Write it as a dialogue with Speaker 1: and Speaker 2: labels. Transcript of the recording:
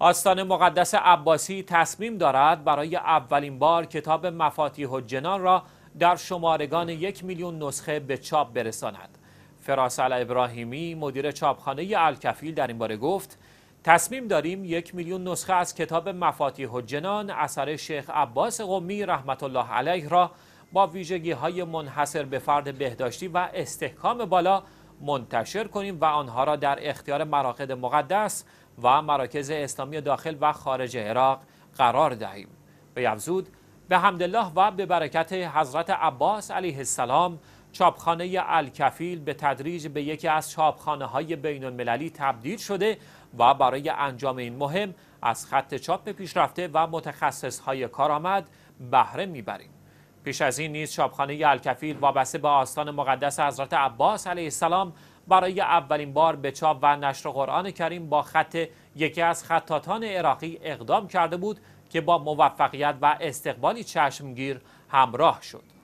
Speaker 1: آستان مقدس عباسی تصمیم دارد برای اولین بار کتاب مفاتیح جنان را در شمارگان یک میلیون نسخه به چاپ برساند. فراسل ابراهیمی مدیر چاپخانه الکفیل در این باره گفت تصمیم داریم یک میلیون نسخه از کتاب مفاتیح و جنان اثر شیخ عباس قمی رحمت الله علیه را با ویژگی های منحصر به فرد بهداشتی و استحکام بالا منتشر کنیم و آنها را در اختیار مراقد مقدس و مراکز اسلامی داخل و خارج عراق قرار دهیم به یفزود به حمدالله و به برکت حضرت عباس علیه السلام چاپخانه الکفیل به تدریج به یکی از چاپخانه های بین المللی تبدیل شده و برای انجام این مهم از خط چاپ پیشرفته و متخصص های کارآمد بهره میبریم. پیش از این نیز چاپخانه الکفیل وابسته به آستان مقدس حضرت عباس علیه السلام برای اولین بار به چاپ و نشر قرآن کریم با خط یکی از خطاتان عراقی اقدام کرده بود که با موفقیت و استقبالی چشمگیر همراه شد